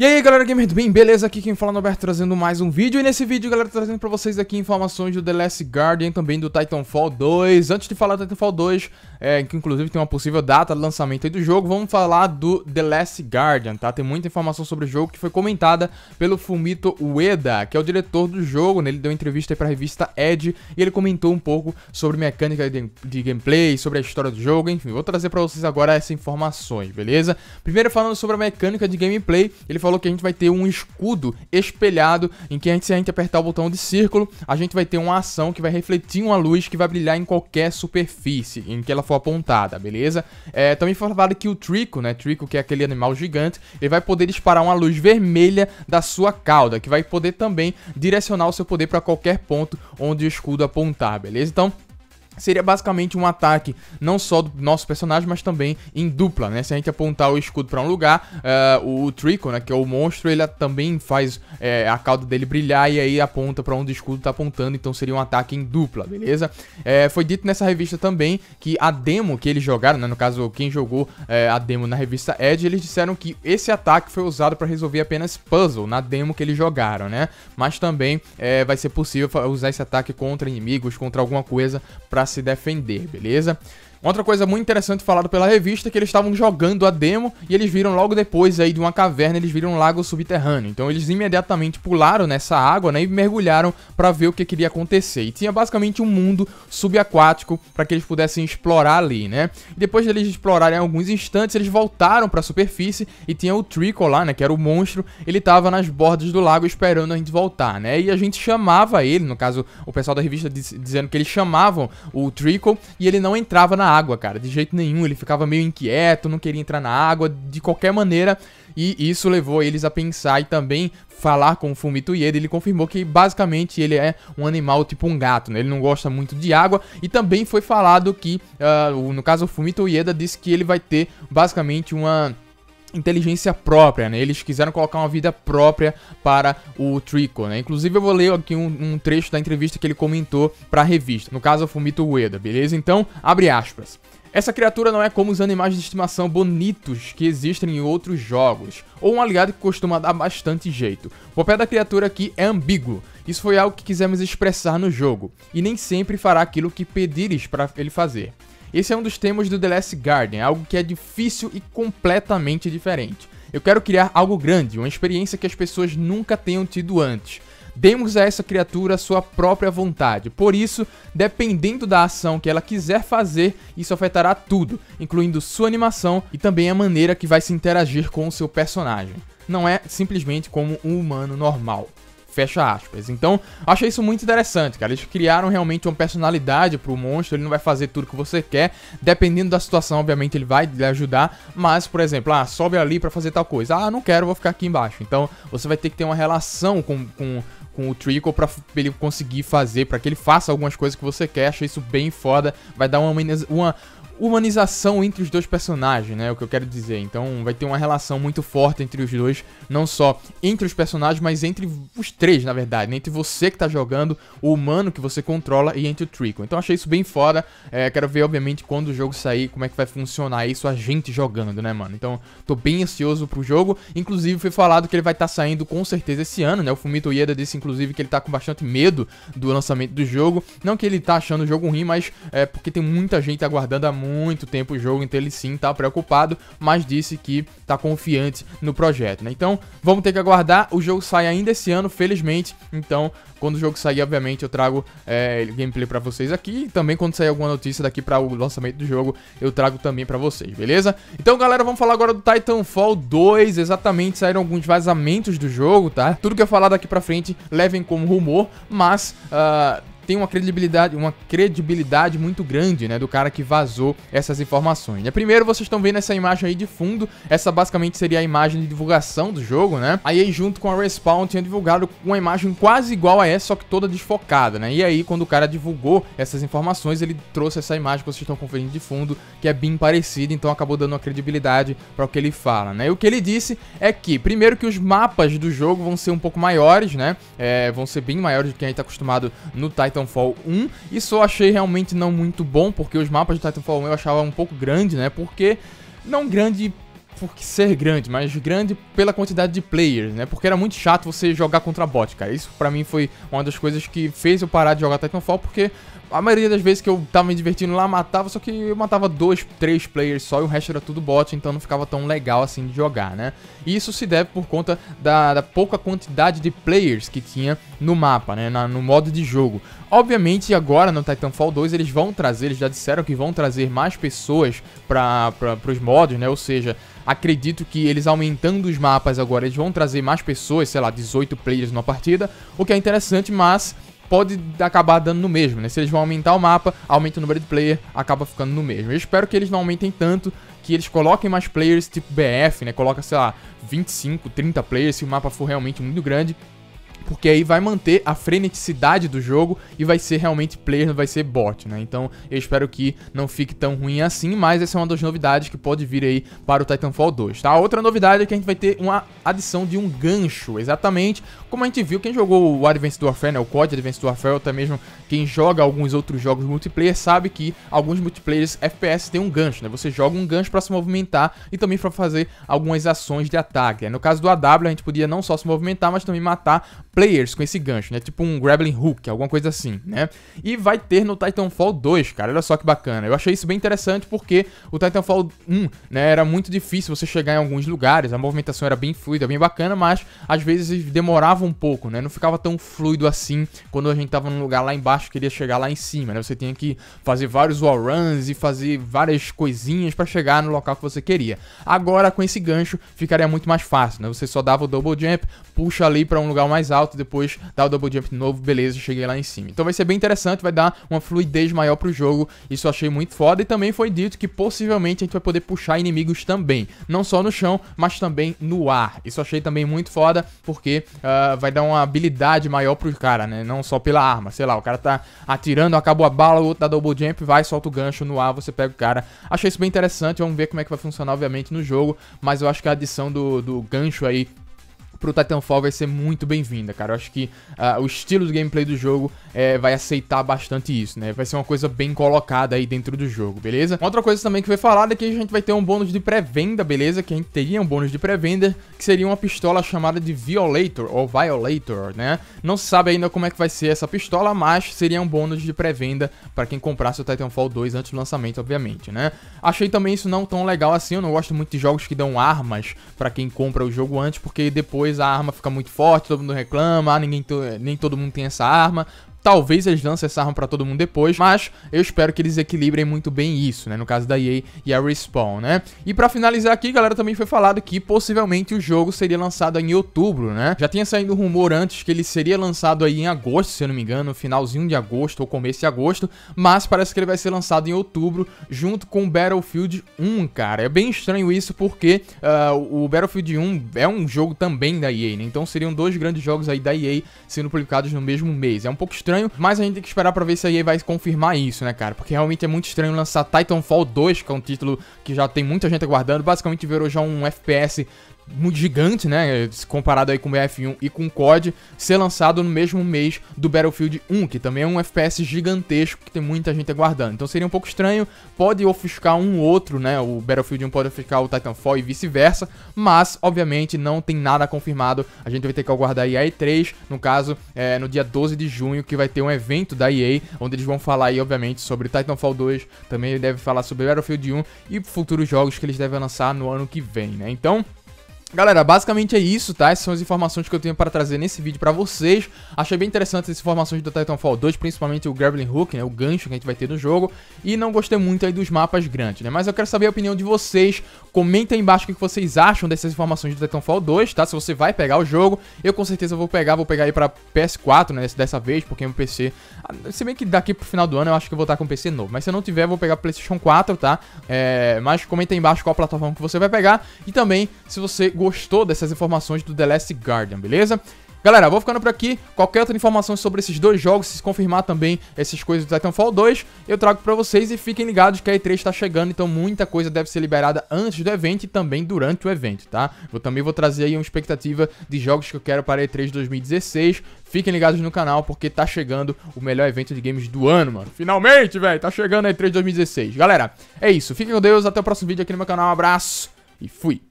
E aí galera gamer do bem, beleza? Aqui quem fala é o Norberto trazendo mais um vídeo E nesse vídeo galera trazendo pra vocês aqui informações do The Last Guardian Também do Titanfall 2 Antes de falar do Titanfall 2, é, que inclusive tem uma possível data de lançamento aí do jogo Vamos falar do The Last Guardian, tá? Tem muita informação sobre o jogo que foi comentada pelo Fumito Ueda Que é o diretor do jogo, né? Ele deu entrevista aí pra revista Edge E ele comentou um pouco sobre mecânica de, de gameplay, sobre a história do jogo Enfim, vou trazer pra vocês agora essas informações, beleza? Primeiro falando sobre a mecânica de gameplay Ele falou falou que a gente vai ter um escudo espelhado, em que a gente, se a gente apertar o botão de círculo, a gente vai ter uma ação que vai refletir uma luz que vai brilhar em qualquer superfície em que ela for apontada, beleza? É, também falaram que o Trico, né, Trico que é aquele animal gigante, ele vai poder disparar uma luz vermelha da sua cauda, que vai poder também direcionar o seu poder para qualquer ponto onde o escudo apontar, beleza? Então, seria basicamente um ataque não só do nosso personagem, mas também em dupla, né? Se a gente apontar o escudo para um lugar, uh, o Trico, né, que é o monstro, ele também faz eh, a cauda dele brilhar e aí aponta para onde o escudo tá apontando, então seria um ataque em dupla, beleza? Eh, foi dito nessa revista também que a demo que eles jogaram, né, no caso quem jogou a demo na revista Edge, eles disseram que esse ataque foi usado para resolver apenas puzzle na demo que eles jogaram, né? Mas também vai ser possível usar esse ataque contra inimigos, contra alguma coisa para se defender, beleza? Outra coisa muito interessante falado pela revista é que eles estavam jogando a demo e eles viram logo depois aí de uma caverna, eles viram um lago subterrâneo. Então eles imediatamente pularam nessa água, né, e mergulharam para ver o que queria acontecer. E tinha basicamente um mundo subaquático para que eles pudessem explorar ali, né? E depois deles de explorarem alguns instantes, eles voltaram para a superfície e tinha o Trico lá, né, que era o monstro, ele tava nas bordas do lago esperando a gente voltar, né? E a gente chamava ele, no caso, o pessoal da revista diz, dizendo que eles chamavam o Trico e ele não entrava na água, cara. De jeito nenhum, ele ficava meio inquieto, não queria entrar na água, de qualquer maneira. E isso levou eles a pensar e também falar com o Fumito Ueda, ele confirmou que basicamente ele é um animal tipo um gato, né? Ele não gosta muito de água e também foi falado que, uh, no caso o Fumito Ieda disse que ele vai ter basicamente uma inteligência própria, né? Eles quiseram colocar uma vida própria para o Trico, né? Inclusive eu vou ler aqui um, um trecho da entrevista que ele comentou para a revista, no caso o Fumito Ueda, beleza? Então, abre aspas. Essa criatura não é como os animais de estimação bonitos que existem em outros jogos, ou um aliado que costuma dar bastante jeito. O papel da criatura aqui é ambíguo. Isso foi algo que quisemos expressar no jogo, e nem sempre fará aquilo que pedires para ele fazer. Esse é um dos temas do The Last Garden, algo que é difícil e completamente diferente. Eu quero criar algo grande, uma experiência que as pessoas nunca tenham tido antes. Demos a essa criatura sua própria vontade. Por isso, dependendo da ação que ela quiser fazer, isso afetará tudo, incluindo sua animação e também a maneira que vai se interagir com o seu personagem. Não é simplesmente como um humano normal. Fecha aspas. Então, achei isso muito interessante, cara. Eles criaram realmente uma personalidade pro monstro, ele não vai fazer tudo que você quer. Dependendo da situação, obviamente, ele vai lhe ajudar. Mas, por exemplo, ah, sobe ali para fazer tal coisa. Ah, não quero, vou ficar aqui embaixo. Então, você vai ter que ter uma relação com, com com o Trickle para ele conseguir fazer, para que ele faça algumas coisas que você quer. Achei isso bem foda. Vai dar uma, uma humanização entre os dois personagens, né? É o que eu quero dizer. Então vai ter uma relação muito forte entre os dois, não só entre os personagens, mas entre os três, na verdade. Né? Entre você que tá jogando, o humano que você controla e entre o Trico. Então achei isso bem foda. É, quero ver, obviamente, quando o jogo sair, como é que vai funcionar isso, a gente jogando, né, mano? Então tô bem ansioso pro jogo. Inclusive foi falado que ele vai estar tá saindo com certeza esse ano, né? O Fumito Ueda disse, inclusive, que ele tá com bastante medo do lançamento do jogo. Não que ele tá achando o jogo ruim, mas é porque tem muita gente aguardando a muito muito tempo o jogo, então ele sim tá preocupado, mas disse que tá confiante no projeto, né? Então, vamos ter que aguardar. O jogo sai ainda esse ano, felizmente. Então, quando o jogo sair, obviamente, eu trago é, gameplay para vocês aqui. E também quando sair alguma notícia daqui para o lançamento do jogo, eu trago também para vocês, beleza? Então, galera, vamos falar agora do Titanfall 2. Exatamente, saíram alguns vazamentos do jogo, tá? Tudo que eu falar daqui pra frente, levem como rumor, mas... Uh tem uma credibilidade, uma credibilidade muito grande, né, do cara que vazou essas informações. Né? Primeiro vocês estão vendo essa imagem aí de fundo, essa basicamente seria a imagem de divulgação do jogo, né? Aí junto com a Respawn tinha divulgado uma imagem quase igual a essa, só que toda desfocada, né? E aí quando o cara divulgou essas informações, ele trouxe essa imagem que vocês estão conferindo de fundo, que é bem parecida, então acabou dando uma credibilidade para o que ele fala, né? E o que ele disse é que primeiro que os mapas do jogo vão ser um pouco maiores, né? É, vão ser bem maiores do que a gente tá acostumado no Titan Titanfall 1 e só achei realmente não muito bom, porque os mapas de Titanfall 1 eu achava um pouco grande, né? Porque não grande porque ser grande, mas grande pela quantidade de players, né? Porque era muito chato você jogar contra bot, cara. Isso para mim foi uma das coisas que fez eu parar de jogar Titanfall, porque a maioria das vezes que eu tava me divertindo lá matava, só que eu matava dois, três players só e o resto era tudo bot, então não ficava tão legal assim de jogar, né? E isso se deve por conta da, da pouca quantidade de players que tinha no mapa, né? Na, no modo de jogo. Obviamente, agora no Titanfall 2 eles vão trazer, eles já disseram que vão trazer mais pessoas para os modos, né? Ou seja, Acredito que eles aumentando os mapas agora, eles vão trazer mais pessoas, sei lá, 18 players numa partida, o que é interessante, mas pode acabar dando no mesmo, né? Se eles vão aumentar o mapa, aumenta o número de player, acaba ficando no mesmo. Eu espero que eles não aumentem tanto, que eles coloquem mais players tipo BF, né? Coloca, sei lá, 25, 30 players se o mapa for realmente muito grande porque aí vai manter a freneticidade do jogo e vai ser realmente player, não vai ser bot, né? Então eu espero que não fique tão ruim assim, mas essa é uma das novidades que pode vir aí para o Titanfall 2, tá? Outra novidade é que a gente vai ter uma adição de um gancho, exatamente como a gente viu, quem jogou o Advanced Warfare, né, o COD Advanced Warfare, ou até mesmo quem joga alguns outros jogos multiplayer, sabe que alguns multiplayers FPS tem um gancho, né? Você joga um gancho para se movimentar e também para fazer algumas ações de ataque. Né? No caso do AW, a gente podia não só se movimentar, mas também matar players com esse gancho, né? Tipo um grappling hook, alguma coisa assim, né? E vai ter no Titanfall 2, cara. Olha só que bacana. Eu achei isso bem interessante porque o Titanfall 1, né, era muito difícil você chegar em alguns lugares, a movimentação era bem fluida, bem bacana, mas às vezes demorava um pouco, né? Não ficava tão fluido assim quando a gente tava num lugar lá embaixo, queria chegar lá em cima, né? Você tinha que fazer vários wall runs e fazer várias coisinhas para chegar no local que você queria. Agora com esse gancho ficaria muito mais fácil, né? Você só dava o double jump, puxa ali para um lugar mais alto salto, depois dá o double jump de novo, beleza, cheguei lá em cima. Então vai ser bem interessante, vai dar uma fluidez maior pro jogo, isso eu achei muito foda. E também foi dito que possivelmente a gente vai poder puxar inimigos também, não só no chão, mas também no ar. Isso eu achei também muito foda, porque uh, vai dar uma habilidade maior pro cara, né? Não só pela arma, sei lá, o cara tá atirando, acabou a bala, o outro dá double jump, vai, solta o gancho no ar, você pega o cara. Achei isso bem interessante, vamos ver como é que vai funcionar, obviamente, no jogo, mas eu acho que a adição do, do gancho aí pro Titanfall vai ser muito bem-vinda, cara. Eu acho que uh, o estilo do gameplay do jogo é, vai aceitar bastante isso, né? Vai ser uma coisa bem colocada aí dentro do jogo, beleza? Uma outra coisa também que foi falada é que a gente vai ter um bônus de pré-venda, beleza? Que a gente teria um bônus de pré-venda, que seria uma pistola chamada de Violator, ou Violator, né? Não se sabe ainda como é que vai ser essa pistola, mas seria um bônus de pré-venda para quem comprasse o Titanfall 2 antes do lançamento, obviamente, né? Achei também isso não tão legal assim, eu não gosto muito de jogos que dão armas para quem compra o jogo antes, porque depois depois a arma fica muito forte, todo mundo reclama, ah, ninguém to nem todo mundo tem essa arma. Talvez eles lancem essa arma pra todo mundo depois, mas eu espero que eles equilibrem muito bem isso, né? No caso da EA e a Respawn, né? E pra finalizar aqui, galera, também foi falado que possivelmente o jogo seria lançado em outubro, né? Já tinha saído rumor antes que ele seria lançado aí em agosto, se eu não me engano, finalzinho de agosto ou começo de agosto, mas parece que ele vai ser lançado em outubro junto com Battlefield 1, cara. É bem estranho isso porque uh, o Battlefield 1 é um jogo também da EA, né? Então seriam dois grandes jogos aí da EA sendo publicados no mesmo mês. É um pouco estranho estranho, mas a gente tem que esperar pra ver se a EA vai confirmar isso, né, cara? Porque realmente é muito estranho lançar Titanfall 2, que é um título que já tem muita gente aguardando, basicamente virou já um FPS gigante, né? Comparado aí com o BF1 e com o COD, ser lançado no mesmo mês do Battlefield 1, que também é um FPS gigantesco que tem muita gente aguardando. Então seria um pouco estranho, pode ofuscar um outro, né? O Battlefield 1 pode ofuscar o Titanfall e vice-versa, mas obviamente não tem nada confirmado. A gente vai ter que aguardar aí a E3, no caso, é, no dia 12 de junho, que vai ter um evento da EA, onde eles vão falar aí, obviamente, sobre Titanfall 2, também deve falar sobre Battlefield 1 e futuros jogos que eles devem lançar no ano que vem, né? Então, Galera, basicamente é isso, tá? Essas são as informações que eu tenho para trazer nesse vídeo para vocês. Achei bem interessante as informações do Titanfall 2, principalmente o Graveling Hook, né? O gancho que a gente vai ter no jogo. E não gostei muito aí dos mapas grandes, né? Mas eu quero saber a opinião de vocês. Comenta aí embaixo o que vocês acham dessas informações do Titanfall 2, tá? Se você vai pegar o jogo, eu com certeza vou pegar. Vou pegar aí para PS4, né? Dessa vez, porque é um PC... Ah, se bem que daqui pro final do ano eu acho que eu vou estar com um PC novo. Mas se eu não tiver, eu vou pegar PlayStation 4, tá? É... Mas comenta aí embaixo qual plataforma que você vai pegar. E também, se você gostou dessas informações do The Last Guardian, beleza? Galera, vou ficando por aqui. Qualquer outra informação sobre esses dois jogos, se confirmar também essas coisas do Titanfall 2, eu trago para vocês e fiquem ligados que a E3 está chegando, então muita coisa deve ser liberada antes do evento e também durante o evento, tá? Eu também vou trazer aí uma expectativa de jogos que eu quero para a E3 2016. Fiquem ligados no canal porque tá chegando o melhor evento de games do ano, mano. Finalmente, velho, tá chegando a E3 2016. Galera, é isso. Fiquem com Deus, até o próximo vídeo aqui no meu canal. Um abraço e fui.